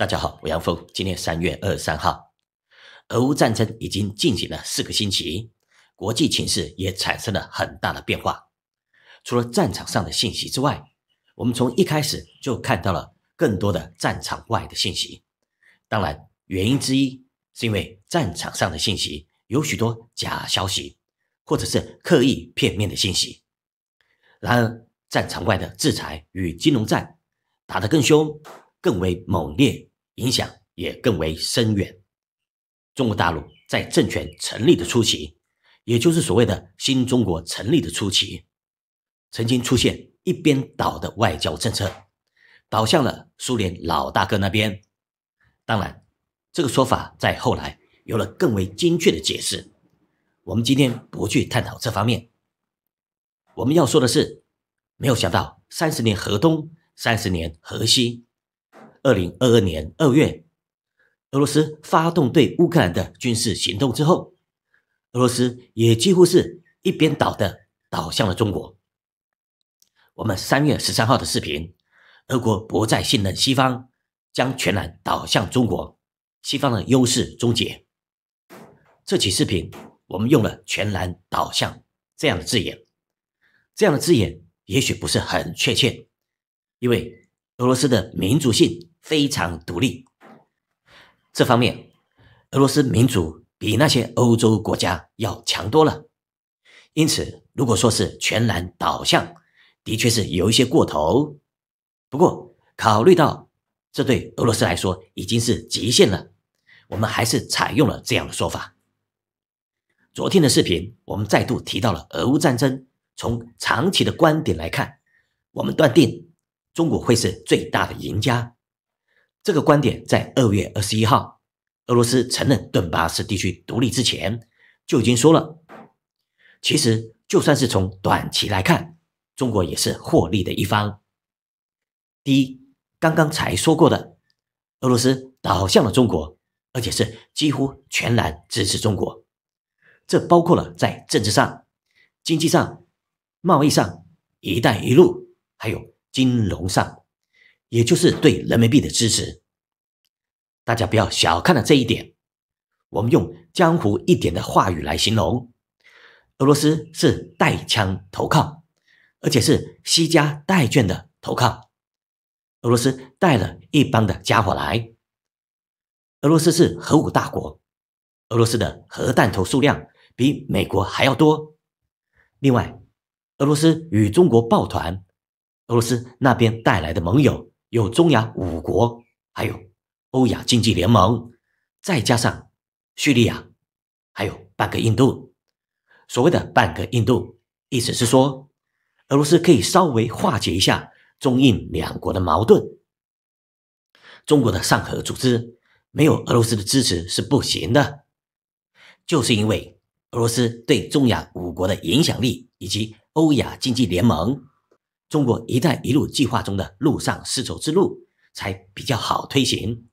大家好，我杨峰。今天三月二十三号，俄乌战争已经进行了四个星期，国际形势也产生了很大的变化。除了战场上的信息之外，我们从一开始就看到了更多的战场外的信息。当然，原因之一是因为战场上的信息有许多假消息，或者是刻意片面的信息。然而，战场外的制裁与金融战打得更凶，更为猛烈。影响也更为深远。中国大陆在政权成立的初期，也就是所谓的新中国成立的初期，曾经出现一边倒的外交政策，倒向了苏联老大哥那边。当然，这个说法在后来有了更为精确的解释。我们今天不去探讨这方面。我们要说的是，没有想到三十年河东，三十年河西。二零二二年二月，俄罗斯发动对乌克兰的军事行动之后，俄罗斯也几乎是一边倒的倒向了中国。我们三月十三号的视频，俄国不再信任西方，将全然倒向中国，西方的优势终结。这期视频我们用了“全然倒向”这样的字眼，这样的字眼也许不是很确切，因为俄罗斯的民族性。非常独立，这方面俄罗斯民主比那些欧洲国家要强多了。因此，如果说是全然导向，的确是有一些过头。不过，考虑到这对俄罗斯来说已经是极限了，我们还是采用了这样的说法。昨天的视频，我们再度提到了俄乌战争。从长期的观点来看，我们断定中国会是最大的赢家。这个观点在二月二十一号，俄罗斯承认顿巴斯地区独立之前就已经说了。其实就算是从短期来看，中国也是获利的一方。第一，刚刚才说过的，俄罗斯倒向了中国，而且是几乎全然支持中国，这包括了在政治上、经济上、贸易上、一带一路，还有金融上。也就是对人民币的支持，大家不要小看了这一点。我们用江湖一点的话语来形容，俄罗斯是带枪投靠，而且是西家带眷的投靠。俄罗斯带了一帮的家伙来。俄罗斯是核武大国，俄罗斯的核弹头数量比美国还要多。另外，俄罗斯与中国抱团，俄罗斯那边带来的盟友。有中亚五国，还有欧亚经济联盟，再加上叙利亚，还有半个印度。所谓的“半个印度”，意思是说，俄罗斯可以稍微化解一下中印两国的矛盾。中国的上合组织没有俄罗斯的支持是不行的，就是因为俄罗斯对中亚五国的影响力以及欧亚经济联盟。中国“一带一路”计划中的“陆上丝绸之路”才比较好推行。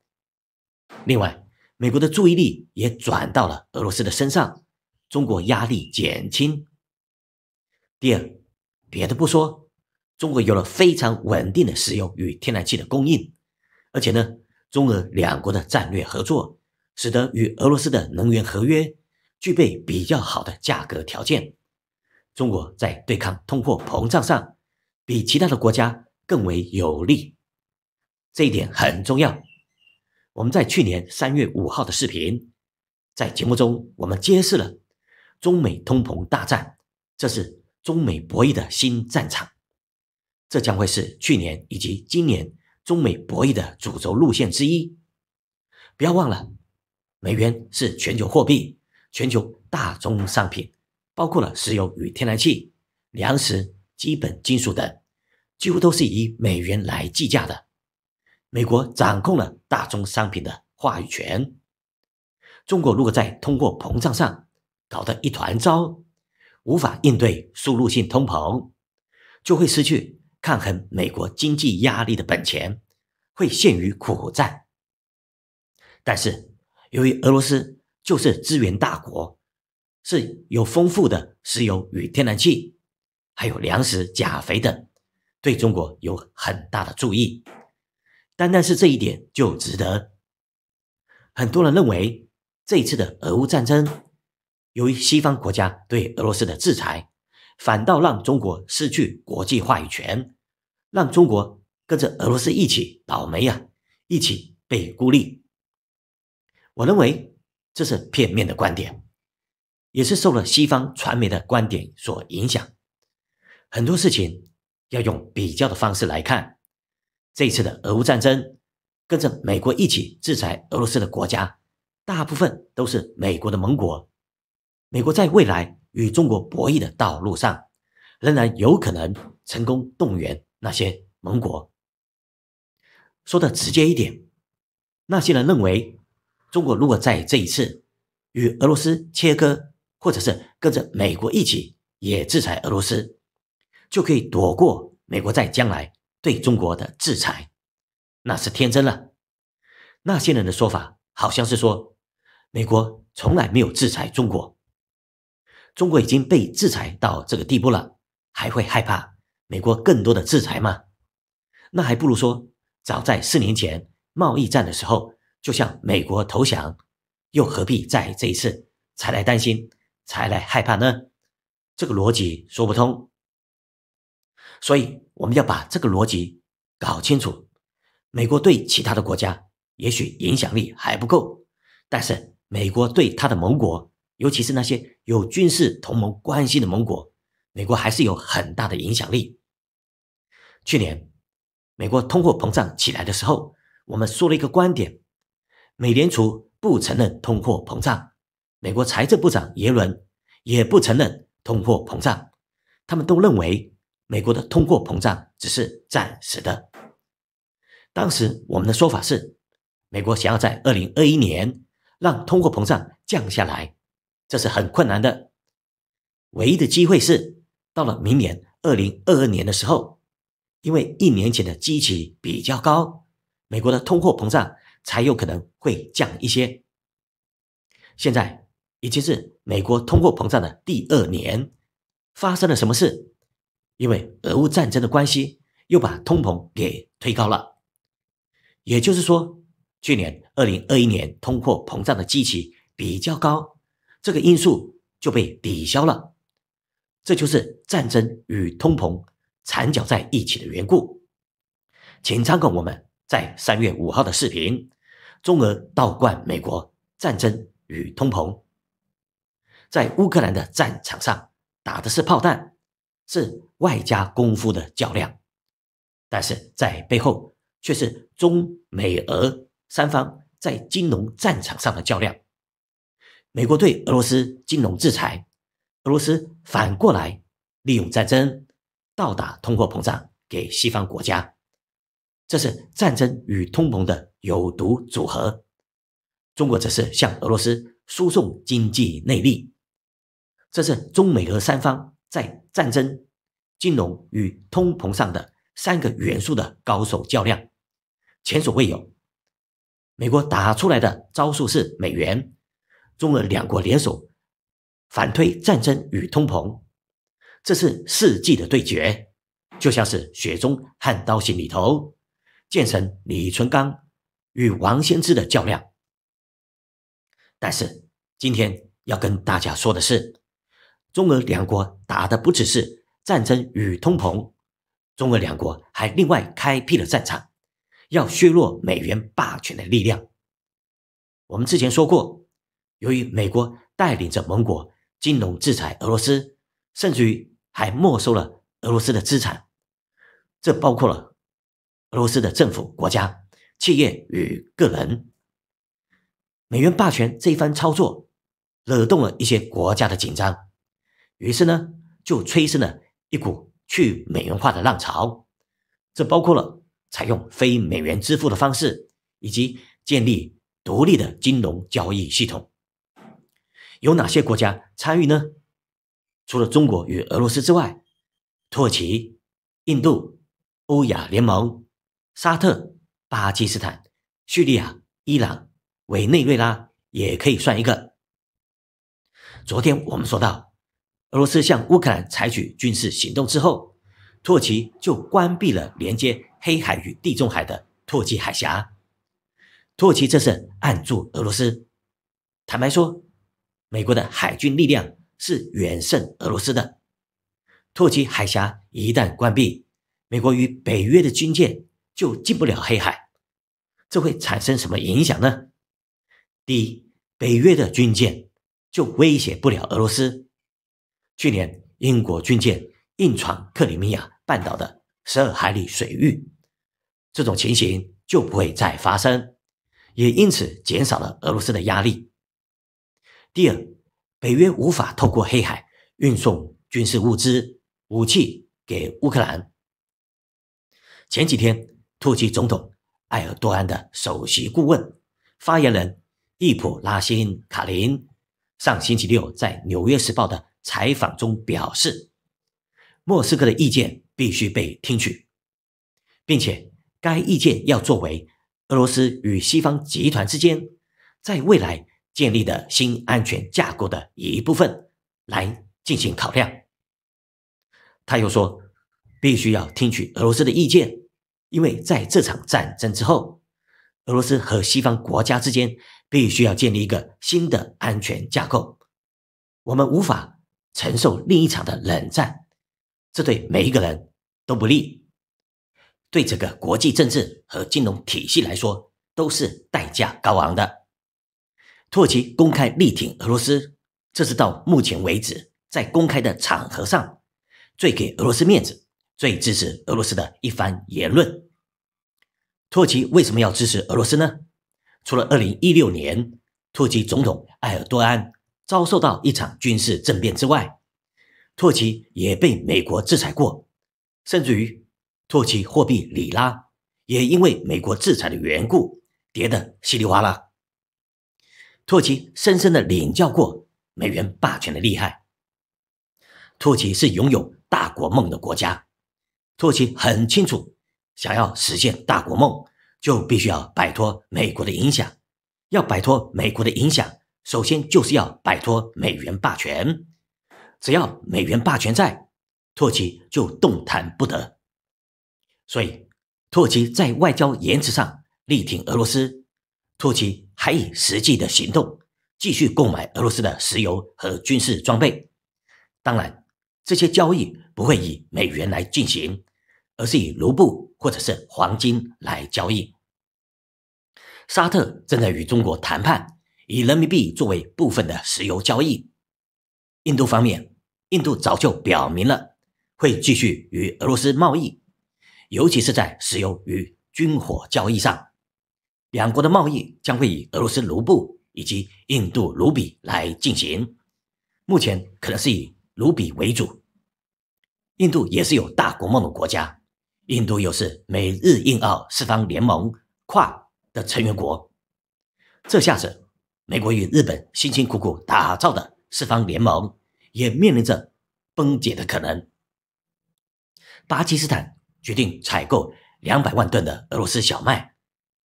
另外，美国的注意力也转到了俄罗斯的身上，中国压力减轻。第二，别的不说，中国有了非常稳定的石油与天然气的供应，而且呢，中俄两国的战略合作使得与俄罗斯的能源合约具备比较好的价格条件。中国在对抗通货膨胀上。比其他的国家更为有利，这一点很重要。我们在去年三月五号的视频，在节目中我们揭示了中美通膨大战，这是中美博弈的新战场，这将会是去年以及今年中美博弈的主轴路线之一。不要忘了，美元是全球货币，全球大宗商品包括了石油与天然气、粮食。基本金属等，几乎都是以美元来计价的。美国掌控了大宗商品的话语权。中国如果在通货膨胀上搞得一团糟，无法应对输入性通膨，就会失去抗衡美国经济压力的本钱，会陷于苦战。但是，由于俄罗斯就是资源大国，是有丰富的石油与天然气。还有粮食、钾肥等，对中国有很大的注意。单单是这一点就值得。很多人认为，这一次的俄乌战争，由于西方国家对俄罗斯的制裁，反倒让中国失去国际话语权，让中国跟着俄罗斯一起倒霉呀，一起被孤立。我认为这是片面的观点，也是受了西方传媒的观点所影响。很多事情要用比较的方式来看。这一次的俄乌战争，跟着美国一起制裁俄罗斯的国家，大部分都是美国的盟国。美国在未来与中国博弈的道路上，仍然有可能成功动员那些盟国。说的直接一点，那些人认为，中国如果在这一次与俄罗斯切割，或者是跟着美国一起也制裁俄罗斯。就可以躲过美国在将来对中国的制裁，那是天真了。那些人的说法好像是说，美国从来没有制裁中国，中国已经被制裁到这个地步了，还会害怕美国更多的制裁吗？那还不如说，早在四年前贸易战的时候就向美国投降，又何必在这一次才来担心，才来害怕呢？这个逻辑说不通。所以，我们要把这个逻辑搞清楚。美国对其他的国家也许影响力还不够，但是美国对它的盟国，尤其是那些有军事同盟关系的盟国，美国还是有很大的影响力。去年，美国通货膨胀起来的时候，我们说了一个观点：美联储不承认通货膨胀，美国财政部长耶伦也不承认通货膨胀，他们都认为。美国的通货膨胀只是暂时的。当时我们的说法是，美国想要在二零二一年让通货膨胀降下来，这是很困难的。唯一的机会是到了明年二零二二年的时候，因为一年前的基期比较高，美国的通货膨胀才有可能会降一些。现在已经是美国通货膨胀的第二年，发生了什么事？因为俄乌战争的关系，又把通膨给推高了，也就是说，去年二零二一年通货膨胀的基期比较高，这个因素就被抵消了，这就是战争与通膨缠搅在一起的缘故。请参考我们在三月五号的视频，《中俄倒灌美国战争与通膨》，在乌克兰的战场上打的是炮弹。是外加功夫的较量，但是在背后却是中美俄三方在金融战场上的较量。美国对俄罗斯金融制裁，俄罗斯反过来利用战争倒打通货膨胀给西方国家，这是战争与通膨的有毒组合。中国则是向俄罗斯输送经济内力，这是中美俄三方。在战争、金融与通膨上的三个元素的高手较量，前所未有。美国打出来的招数是美元，中俄两国联手反推战争与通膨，这是世纪的对决，就像是《雪中悍刀行》里头，剑神李淳罡与王仙芝的较量。但是今天要跟大家说的是。中俄两国打的不只是战争与通膨，中俄两国还另外开辟了战场，要削弱美元霸权的力量。我们之前说过，由于美国带领着盟国金融制裁俄罗斯，甚至于还没收了俄罗斯的资产，这包括了俄罗斯的政府、国家、企业与个人。美元霸权这一番操作，惹动了一些国家的紧张。于是呢，就催生了一股去美元化的浪潮，这包括了采用非美元支付的方式，以及建立独立的金融交易系统。有哪些国家参与呢？除了中国与俄罗斯之外，土耳其、印度、欧亚联盟、沙特、巴基斯坦、叙利亚、伊朗、委内瑞拉也可以算一个。昨天我们说到。俄罗斯向乌克兰采取军事行动之后，土耳其就关闭了连接黑海与地中海的土耳其海峡。土耳其这是按住俄罗斯。坦白说，美国的海军力量是远胜俄罗斯的。土耳其海峡一旦关闭，美国与北约的军舰就进不了黑海。这会产生什么影响呢？第一，北约的军舰就威胁不了俄罗斯。去年，英国军舰硬闯克里米亚半岛的十二海里水域，这种情形就不会再发生，也因此减少了俄罗斯的压力。第二，北约无法透过黑海运送军事物资、武器给乌克兰。前几天，土耳其总统埃尔多安的首席顾问、发言人易普拉辛卡林上星期六在《纽约时报》的。采访中表示，莫斯科的意见必须被听取，并且该意见要作为俄罗斯与西方集团之间在未来建立的新安全架构的一部分来进行考量。他又说，必须要听取俄罗斯的意见，因为在这场战争之后，俄罗斯和西方国家之间必须要建立一个新的安全架构，我们无法。承受另一场的冷战，这对每一个人都不利，对这个国际政治和金融体系来说都是代价高昂的。土耳其公开力挺俄罗斯，这是到目前为止在公开的场合上最给俄罗斯面子、最支持俄罗斯的一番言论。土耳其为什么要支持俄罗斯呢？除了2016年土耳其总统埃尔多安。遭受到一场军事政变之外，土耳其也被美国制裁过，甚至于土耳其货币里拉也因为美国制裁的缘故跌得稀里哗啦。土耳其深深的领教过美元霸权的厉害。土耳其是拥有大国梦的国家，土耳其很清楚，想要实现大国梦，就必须要摆脱美国的影响，要摆脱美国的影响。首先就是要摆脱美元霸权，只要美元霸权在，土耳其就动弹不得。所以，土耳其在外交言辞上力挺俄罗斯，土耳其还以实际的行动继续购买俄罗斯的石油和军事装备。当然，这些交易不会以美元来进行，而是以卢布或者是黄金来交易。沙特正在与中国谈判。以人民币作为部分的石油交易，印度方面，印度早就表明了会继续与俄罗斯贸易，尤其是在石油与军火交易上，两国的贸易将会以俄罗斯卢布以及印度卢比来进行，目前可能是以卢比为主。印度也是有大国梦的国家，印度又是美日印澳四方联盟跨的成员国，这下子。美国与日本辛辛苦苦打造的四方联盟也面临着崩解的可能。巴基斯坦决定采购两百万吨的俄罗斯小麦，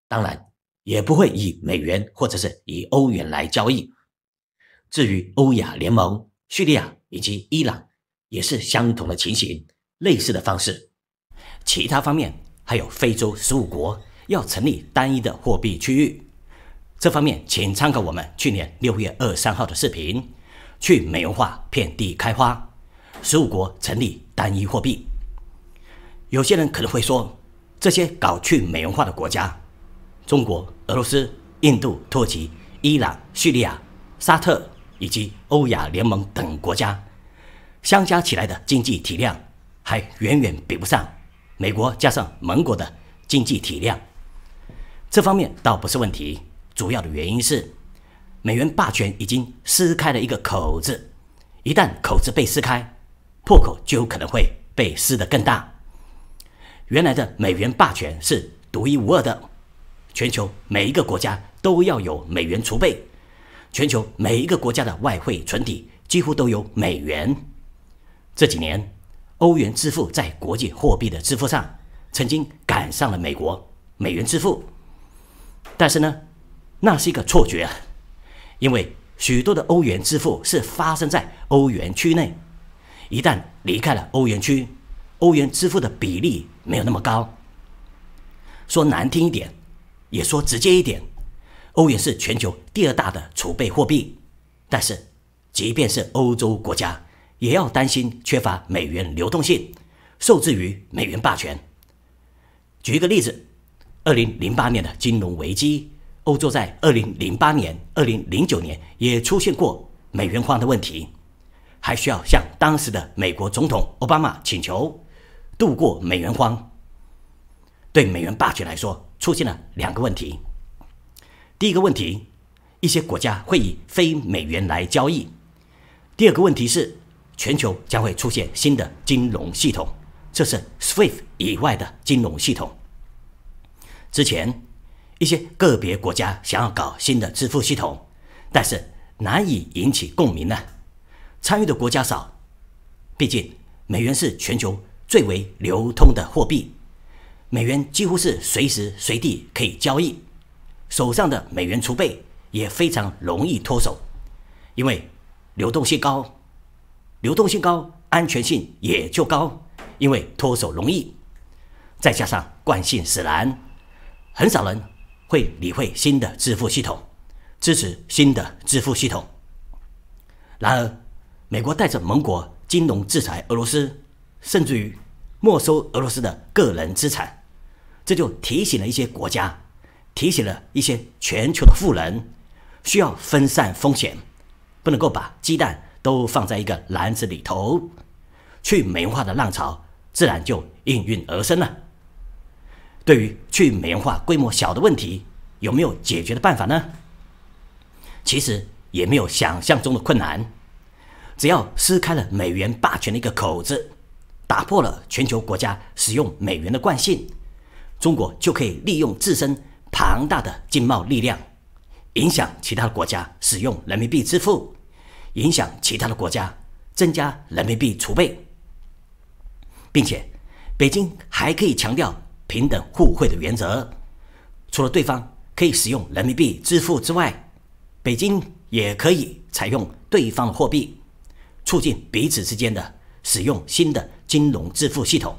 当然也不会以美元或者是以欧元来交易。至于欧亚联盟、叙利亚以及伊朗也是相同的情形，类似的方式。其他方面还有非洲十五国要成立单一的货币区域。这方面，请参考我们去年六月二三号的视频，《去美元化遍地开花》，十五国成立单一货币。有些人可能会说，这些搞去美元化的国家，中国、俄罗斯、印度、土耳其、伊朗、叙利亚、沙特以及欧亚联盟等国家，相加起来的经济体量还远远比不上美国加上盟国的经济体量。这方面倒不是问题。主要的原因是，美元霸权已经撕开了一个口子，一旦口子被撕开，破口就有可能会被撕得更大。原来的美元霸权是独一无二的，全球每一个国家都要有美元储备，全球每一个国家的外汇存底几乎都有美元。这几年，欧元支付在国际货币的支付上曾经赶上了美国美元支付，但是呢？那是一个错觉啊，因为许多的欧元支付是发生在欧元区内，一旦离开了欧元区，欧元支付的比例没有那么高。说难听一点，也说直接一点，欧元是全球第二大的储备货币，但是即便是欧洲国家，也要担心缺乏美元流动性，受制于美元霸权。举一个例子，二零零八年的金融危机。欧洲在二零零八年、二零零九年也出现过美元荒的问题，还需要向当时的美国总统奥巴马请求度过美元荒。对美元霸权来说，出现了两个问题：第一个问题，一些国家会以非美元来交易；第二个问题是，全球将会出现新的金融系统，这是 SWIFT 以外的金融系统。之前。一些个别国家想要搞新的支付系统，但是难以引起共鸣呢。参与的国家少，毕竟美元是全球最为流通的货币，美元几乎是随时随地可以交易，手上的美元储备也非常容易脱手，因为流动性高，流动性高，安全性也就高，因为脱手容易，再加上惯性使然，很少人。会理会新的支付系统，支持新的支付系统。然而，美国带着盟国金融制裁俄罗斯，甚至于没收俄罗斯的个人资产，这就提醒了一些国家，提醒了一些全球的富人需要分散风险，不能够把鸡蛋都放在一个篮子里头。去美化的浪潮自然就应运而生了。对于去美元化规模小的问题，有没有解决的办法呢？其实也没有想象中的困难，只要撕开了美元霸权的一个口子，打破了全球国家使用美元的惯性，中国就可以利用自身庞大的经贸力量，影响其他的国家使用人民币支付，影响其他的国家增加人民币储备，并且北京还可以强调。平等互惠的原则，除了对方可以使用人民币支付之外，北京也可以采用对方货币，促进彼此之间的使用新的金融支付系统。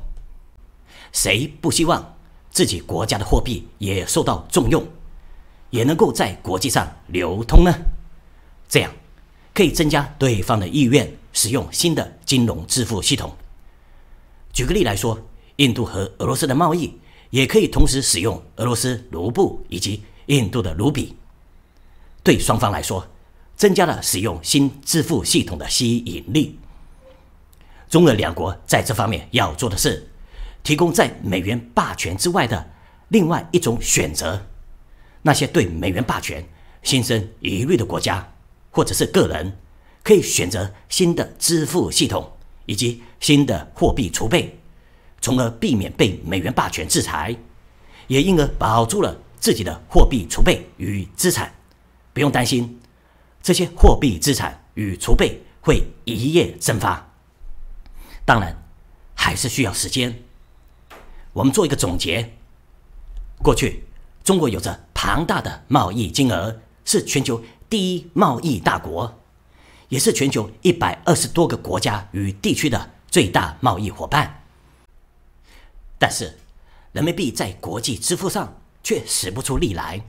谁不希望自己国家的货币也受到重用，也能够在国际上流通呢？这样可以增加对方的意愿使用新的金融支付系统。举个例来说，印度和俄罗斯的贸易。也可以同时使用俄罗斯卢布以及印度的卢比，对双方来说，增加了使用新支付系统的吸引力。中俄两国在这方面要做的是，提供在美元霸权之外的另外一种选择。那些对美元霸权心生疑虑的国家或者是个人，可以选择新的支付系统以及新的货币储备。从而避免被美元霸权制裁，也因而保住了自己的货币储备与资产，不用担心这些货币资产与储备会一夜蒸发。当然，还是需要时间。我们做一个总结：过去，中国有着庞大的贸易金额，是全球第一贸易大国，也是全球一百二十多个国家与地区的最大贸易伙伴。但是，人民币在国际支付上却使不出力来，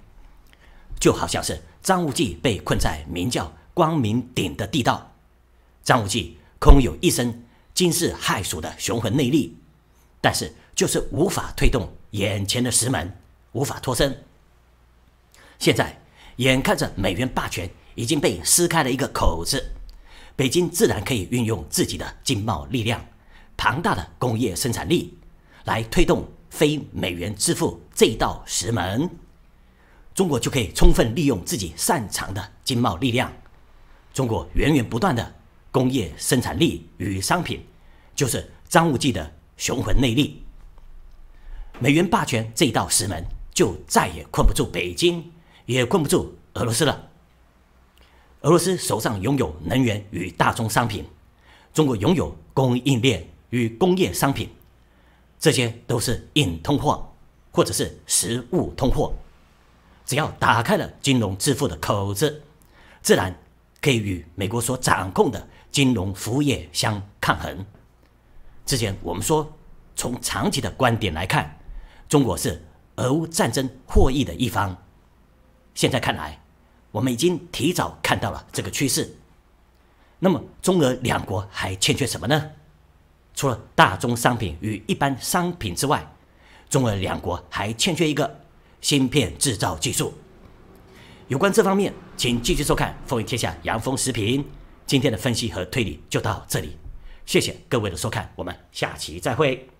就好像是张无忌被困在名叫“光明顶”的地道。张无忌空有一身惊世骇俗的雄浑内力，但是就是无法推动眼前的石门，无法脱身。现在眼看着美元霸权已经被撕开了一个口子，北京自然可以运用自己的经贸力量，庞大的工业生产力。来推动非美元支付这一道石门，中国就可以充分利用自己擅长的经贸力量。中国源源不断的工业生产力与商品，就是张无忌的雄浑内力。美元霸权这一道石门就再也困不住北京，也困不住俄罗斯了。俄罗斯手上拥有能源与大宗商品，中国拥有供应链与工业商品。这些都是硬通货，或者是实物通货。只要打开了金融支付的口子，自然可以与美国所掌控的金融服务业相抗衡。之前我们说，从长期的观点来看，中国是俄乌战争获益的一方。现在看来，我们已经提早看到了这个趋势。那么，中俄两国还欠缺什么呢？除了大宗商品与一般商品之外，中俄两国还欠缺一个芯片制造技术。有关这方面，请继续收看《风云天下》杨峰视频。今天的分析和推理就到这里，谢谢各位的收看，我们下期再会。